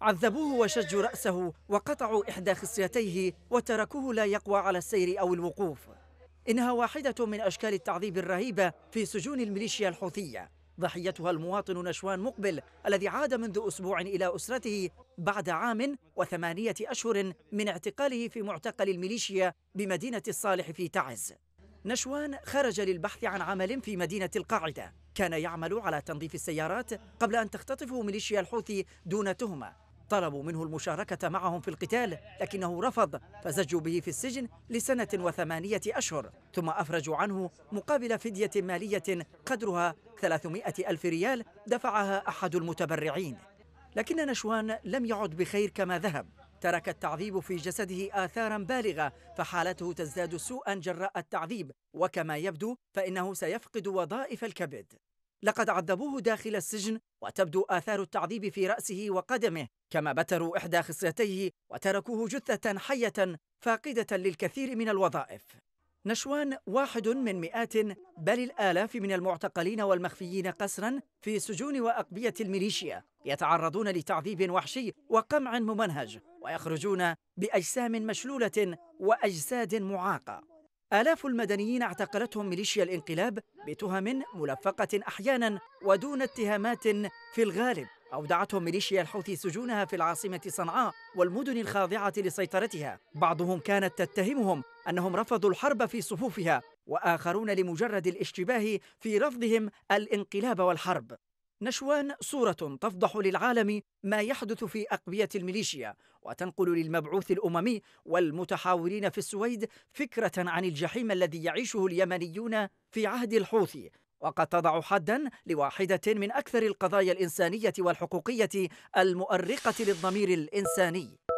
عذبوه وشجوا رأسه وقطعوا إحدى خصيتيه وتركوه لا يقوى على السير أو الوقوف إنها واحدة من أشكال التعذيب الرهيبة في سجون الميليشيا الحوثية ضحيتها المواطن نشوان مقبل الذي عاد منذ أسبوع إلى أسرته بعد عام وثمانية أشهر من اعتقاله في معتقل الميليشيا بمدينة الصالح في تعز نشوان خرج للبحث عن عمل في مدينة القاعدة كان يعمل على تنظيف السيارات قبل أن تختطفه ميليشيا الحوثي دون تهمة طلبوا منه المشاركة معهم في القتال لكنه رفض فزجوا به في السجن لسنة وثمانية أشهر ثم أفرجوا عنه مقابل فدية مالية قدرها 300 ألف ريال دفعها أحد المتبرعين لكن نشوان لم يعد بخير كما ذهب ترك التعذيب في جسده آثارا بالغة فحالته تزداد سوءا جراء التعذيب وكما يبدو فإنه سيفقد وظائف الكبد لقد عذبوه داخل السجن وتبدو آثار التعذيب في رأسه وقدمه كما بتروا إحدى خصيتيه وتركوه جثة حية فاقدة للكثير من الوظائف نشوان واحد من مئات بل الآلاف من المعتقلين والمخفيين قسرا في سجون وأقبية الميليشيا يتعرضون لتعذيب وحشي وقمع ممنهج ويخرجون بأجسام مشلولة وأجساد معاقة آلاف المدنيين اعتقلتهم ميليشيا الانقلاب بتهم ملفقة أحيانا ودون اتهامات في الغالب أودعتهم ميليشيا الحوثي سجونها في العاصمة صنعاء والمدن الخاضعة لسيطرتها بعضهم كانت تتهمهم أنهم رفضوا الحرب في صفوفها وآخرون لمجرد الاشتباه في رفضهم الانقلاب والحرب نشوان صورة تفضح للعالم ما يحدث في أقبية الميليشيا وتنقل للمبعوث الأممي والمتحاورين في السويد فكرة عن الجحيم الذي يعيشه اليمنيون في عهد الحوثي وقد تضع حدا لواحدة من أكثر القضايا الإنسانية والحقوقية المؤرقة للضمير الإنساني